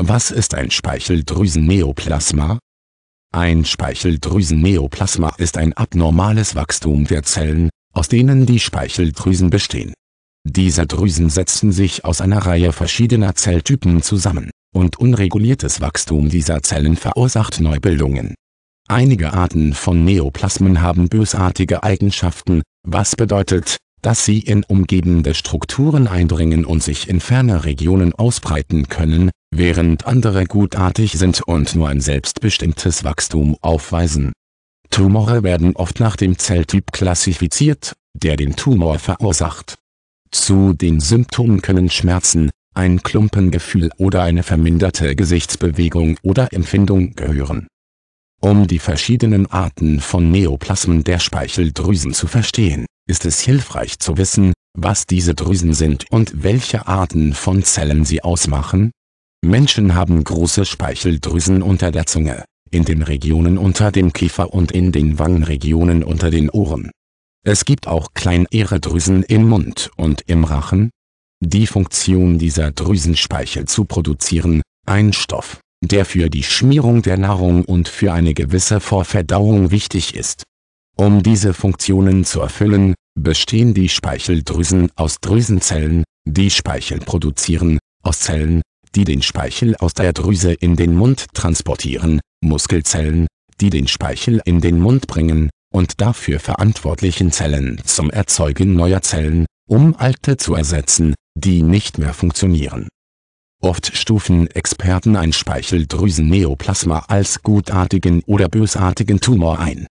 Was ist ein Speicheldrüsenneoplasma? Ein Speicheldrüsenneoplasma ist ein abnormales Wachstum der Zellen, aus denen die Speicheldrüsen bestehen. Diese Drüsen setzen sich aus einer Reihe verschiedener Zelltypen zusammen, und unreguliertes Wachstum dieser Zellen verursacht Neubildungen. Einige Arten von Neoplasmen haben bösartige Eigenschaften, was bedeutet, dass sie in umgebende Strukturen eindringen und sich in ferne Regionen ausbreiten können, während andere gutartig sind und nur ein selbstbestimmtes Wachstum aufweisen. Tumore werden oft nach dem Zelltyp klassifiziert, der den Tumor verursacht. Zu den Symptomen können Schmerzen, ein Klumpengefühl oder eine verminderte Gesichtsbewegung oder Empfindung gehören. Um die verschiedenen Arten von Neoplasmen der Speicheldrüsen zu verstehen, ist es hilfreich zu wissen, was diese Drüsen sind und welche Arten von Zellen sie ausmachen, Menschen haben große Speicheldrüsen unter der Zunge, in den Regionen unter dem Kiefer und in den Wangenregionen unter den Ohren. Es gibt auch kleinere Drüsen im Mund und im Rachen. Die Funktion dieser Drüsenspeichel zu produzieren, ein Stoff, der für die Schmierung der Nahrung und für eine gewisse Vorverdauung wichtig ist. Um diese Funktionen zu erfüllen, bestehen die Speicheldrüsen aus Drüsenzellen, die Speichel produzieren, aus Zellen, die den Speichel aus der Drüse in den Mund transportieren, Muskelzellen, die den Speichel in den Mund bringen, und dafür verantwortlichen Zellen zum Erzeugen neuer Zellen, um alte zu ersetzen, die nicht mehr funktionieren. Oft stufen Experten ein Speicheldrüsenneoplasma als gutartigen oder bösartigen Tumor ein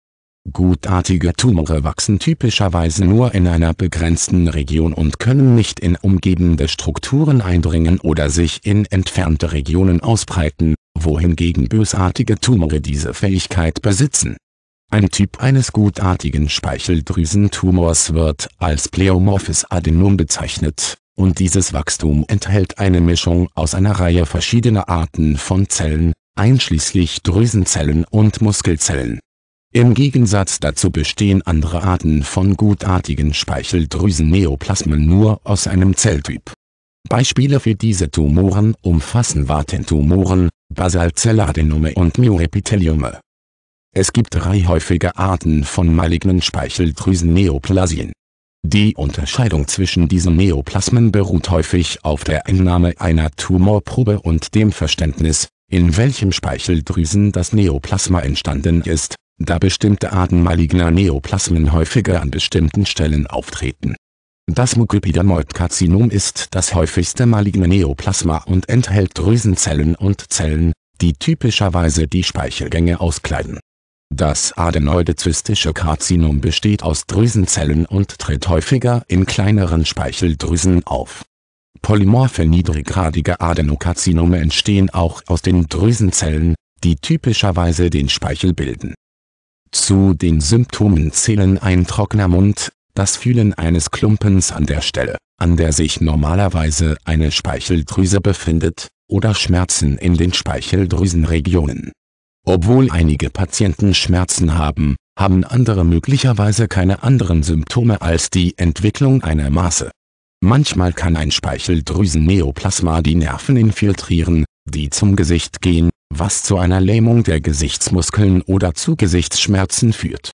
Gutartige Tumore wachsen typischerweise nur in einer begrenzten Region und können nicht in umgebende Strukturen eindringen oder sich in entfernte Regionen ausbreiten, wohingegen bösartige Tumore diese Fähigkeit besitzen. Ein Typ eines gutartigen Speicheldrüsentumors wird als pleomorphes Adenom bezeichnet, und dieses Wachstum enthält eine Mischung aus einer Reihe verschiedener Arten von Zellen, einschließlich Drüsenzellen und Muskelzellen im Gegensatz dazu bestehen andere Arten von gutartigen Speicheldrüsenneoplasmen nur aus einem Zelltyp. Beispiele für diese Tumoren umfassen Wartentumoren, Basalzelladenome und Myoepitheliome. Es gibt drei häufige Arten von malignen Speicheldrüsenneoplasien. Die Unterscheidung zwischen diesen Neoplasmen beruht häufig auf der Entnahme einer Tumorprobe und dem Verständnis, in welchem Speicheldrüsen das Neoplasma entstanden ist da bestimmte Arten maligner Neoplasmen häufiger an bestimmten Stellen auftreten. Das Mucoepidermoid-Karzinom ist das häufigste maligne Neoplasma und enthält Drüsenzellen und Zellen, die typischerweise die Speichelgänge auskleiden. Das adenoide zystische Karzinom besteht aus Drüsenzellen und tritt häufiger in kleineren Speicheldrüsen auf. Polymorphe niedriggradige Adenokarzinome entstehen auch aus den Drüsenzellen, die typischerweise den Speichel bilden zu den Symptomen zählen ein trockener Mund, das Fühlen eines Klumpens an der Stelle, an der sich normalerweise eine Speicheldrüse befindet, oder Schmerzen in den Speicheldrüsenregionen. Obwohl einige Patienten Schmerzen haben, haben andere möglicherweise keine anderen Symptome als die Entwicklung einer Maße. Manchmal kann ein Speicheldrüsenneoplasma die Nerven infiltrieren, die zum Gesicht gehen, was zu einer Lähmung der Gesichtsmuskeln oder zu Gesichtsschmerzen führt